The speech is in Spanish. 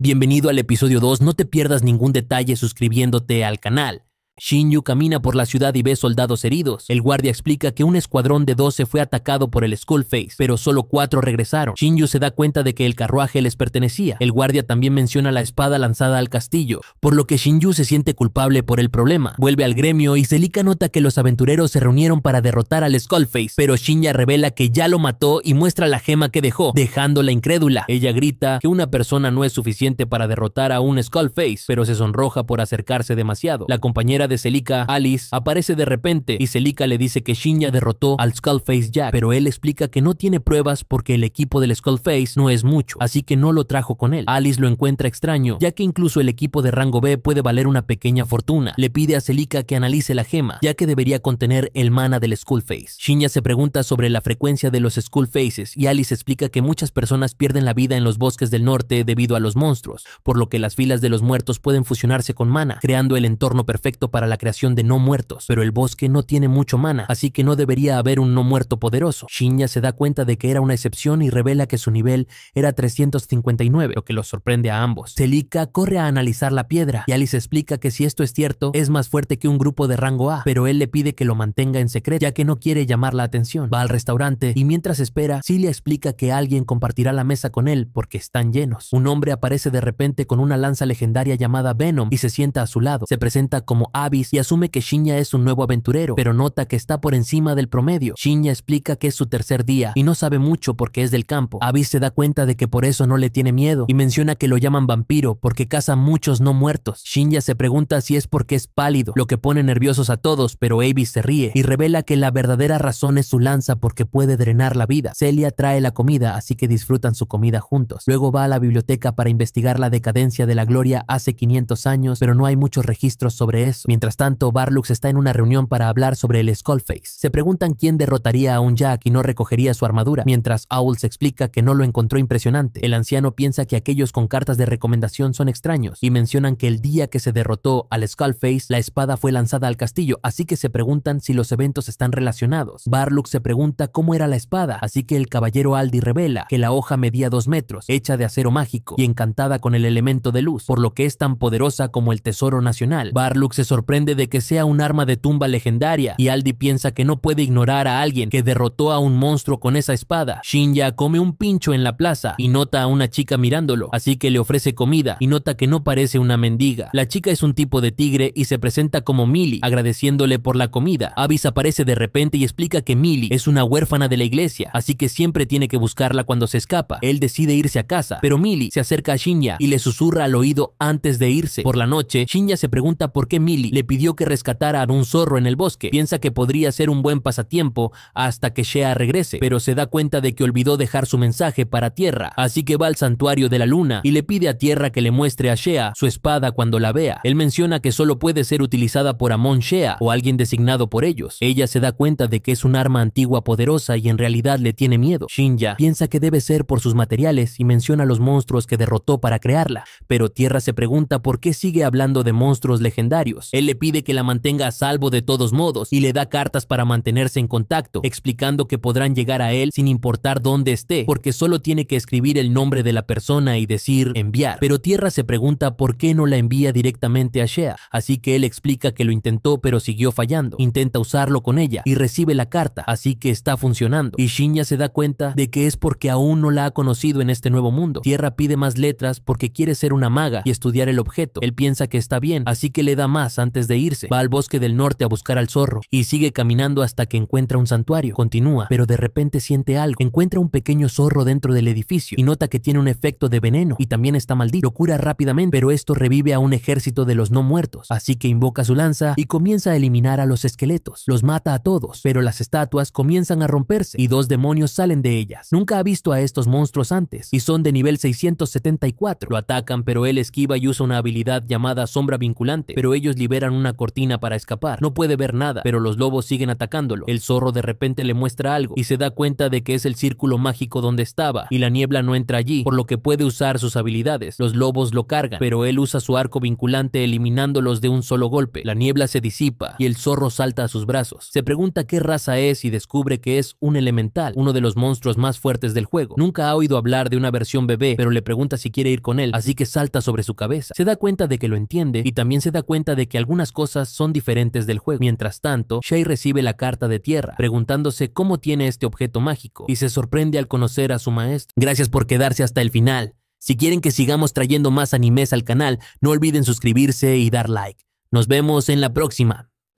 Bienvenido al episodio 2, no te pierdas ningún detalle suscribiéndote al canal. Shinju camina por la ciudad y ve soldados heridos. El guardia explica que un escuadrón de 12 fue atacado por el Skullface, pero solo cuatro regresaron. Shinju se da cuenta de que el carruaje les pertenecía. El guardia también menciona la espada lanzada al castillo, por lo que Shinju se siente culpable por el problema. Vuelve al gremio y Selika nota que los aventureros se reunieron para derrotar al Skullface, pero Shinya revela que ya lo mató y muestra la gema que dejó, dejándola incrédula. Ella grita que una persona no es suficiente para derrotar a un Skullface, pero se sonroja por acercarse demasiado. La compañera de Celica, Alice, aparece de repente y Celica le dice que Shinya derrotó al Skullface Jack, pero él explica que no tiene pruebas porque el equipo del Skullface no es mucho, así que no lo trajo con él. Alice lo encuentra extraño, ya que incluso el equipo de rango B puede valer una pequeña fortuna. Le pide a Celica que analice la gema, ya que debería contener el mana del Skullface. Shinya se pregunta sobre la frecuencia de los Faces y Alice explica que muchas personas pierden la vida en los bosques del norte debido a los monstruos, por lo que las filas de los muertos pueden fusionarse con mana, creando el entorno perfecto para para la creación de no muertos, pero el bosque no tiene mucho mana, así que no debería haber un no muerto poderoso. Shinya se da cuenta de que era una excepción y revela que su nivel era 359, lo que los sorprende a ambos. Celica corre a analizar la piedra y Alice explica que si esto es cierto, es más fuerte que un grupo de rango A, pero él le pide que lo mantenga en secreto, ya que no quiere llamar la atención. Va al restaurante y mientras espera, Celia explica que alguien compartirá la mesa con él porque están llenos. Un hombre aparece de repente con una lanza legendaria llamada Venom y se sienta a su lado. Se presenta como A y asume que Shinya es un nuevo aventurero, pero nota que está por encima del promedio. Shinya explica que es su tercer día y no sabe mucho porque es del campo. Abyss se da cuenta de que por eso no le tiene miedo y menciona que lo llaman vampiro porque caza muchos no muertos. Shinya se pregunta si es porque es pálido, lo que pone nerviosos a todos, pero Abyss se ríe y revela que la verdadera razón es su lanza porque puede drenar la vida. Celia trae la comida, así que disfrutan su comida juntos. Luego va a la biblioteca para investigar la decadencia de la gloria hace 500 años, pero no hay muchos registros sobre eso. Mientras tanto, Barlux está en una reunión para hablar sobre el Skullface. Se preguntan quién derrotaría a un Jack y no recogería su armadura, mientras Owls se explica que no lo encontró impresionante. El anciano piensa que aquellos con cartas de recomendación son extraños y mencionan que el día que se derrotó al Skullface, la espada fue lanzada al castillo, así que se preguntan si los eventos están relacionados. Barlux se pregunta cómo era la espada, así que el caballero Aldi revela que la hoja medía dos metros, hecha de acero mágico y encantada con el elemento de luz, por lo que es tan poderosa como el tesoro nacional. Barlux se sorprende de que sea un arma de tumba legendaria y Aldi piensa que no puede ignorar a alguien que derrotó a un monstruo con esa espada. Shinya come un pincho en la plaza y nota a una chica mirándolo, así que le ofrece comida y nota que no parece una mendiga. La chica es un tipo de tigre y se presenta como Millie, agradeciéndole por la comida. Avis aparece de repente y explica que Millie es una huérfana de la iglesia, así que siempre tiene que buscarla cuando se escapa. Él decide irse a casa, pero Millie se acerca a Shinja y le susurra al oído antes de irse. Por la noche, Shinya se pregunta por qué Millie le pidió que rescatara a un zorro en el bosque. Piensa que podría ser un buen pasatiempo hasta que Shea regrese, pero se da cuenta de que olvidó dejar su mensaje para Tierra, así que va al santuario de la luna y le pide a Tierra que le muestre a Shea su espada cuando la vea. Él menciona que solo puede ser utilizada por Amon Shea o alguien designado por ellos. Ella se da cuenta de que es un arma antigua poderosa y en realidad le tiene miedo. Shinja piensa que debe ser por sus materiales y menciona los monstruos que derrotó para crearla, pero Tierra se pregunta por qué sigue hablando de monstruos legendarios. Él le pide que la mantenga a salvo de todos modos y le da cartas para mantenerse en contacto, explicando que podrán llegar a él sin importar dónde esté, porque solo tiene que escribir el nombre de la persona y decir enviar. Pero Tierra se pregunta por qué no la envía directamente a Shea, así que él explica que lo intentó pero siguió fallando. Intenta usarlo con ella y recibe la carta, así que está funcionando. Y Shinya se da cuenta de que es porque aún no la ha conocido en este nuevo mundo. Tierra pide más letras porque quiere ser una maga y estudiar el objeto. Él piensa que está bien, así que le da más antes de irse. Va al bosque del norte a buscar al zorro y sigue caminando hasta que encuentra un santuario. Continúa, pero de repente siente algo. Encuentra un pequeño zorro dentro del edificio y nota que tiene un efecto de veneno y también está maldito. Lo cura rápidamente, pero esto revive a un ejército de los no muertos. Así que invoca su lanza y comienza a eliminar a los esqueletos. Los mata a todos, pero las estatuas comienzan a romperse y dos demonios salen de ellas. Nunca ha visto a estos monstruos antes y son de nivel 674. Lo atacan, pero él esquiva y usa una habilidad llamada sombra vinculante, pero ellos liberan una cortina para escapar. No puede ver nada, pero los lobos siguen atacándolo. El zorro de repente le muestra algo y se da cuenta de que es el círculo mágico donde estaba y la niebla no entra allí, por lo que puede usar sus habilidades. Los lobos lo cargan, pero él usa su arco vinculante eliminándolos de un solo golpe. La niebla se disipa y el zorro salta a sus brazos. Se pregunta qué raza es y descubre que es un elemental, uno de los monstruos más fuertes del juego. Nunca ha oído hablar de una versión bebé, pero le pregunta si quiere ir con él, así que salta sobre su cabeza. Se da cuenta de que lo entiende y también se da cuenta de que al algunas cosas son diferentes del juego. Mientras tanto, Shay recibe la carta de tierra, preguntándose cómo tiene este objeto mágico, y se sorprende al conocer a su maestro. Gracias por quedarse hasta el final. Si quieren que sigamos trayendo más animes al canal, no olviden suscribirse y dar like. Nos vemos en la próxima.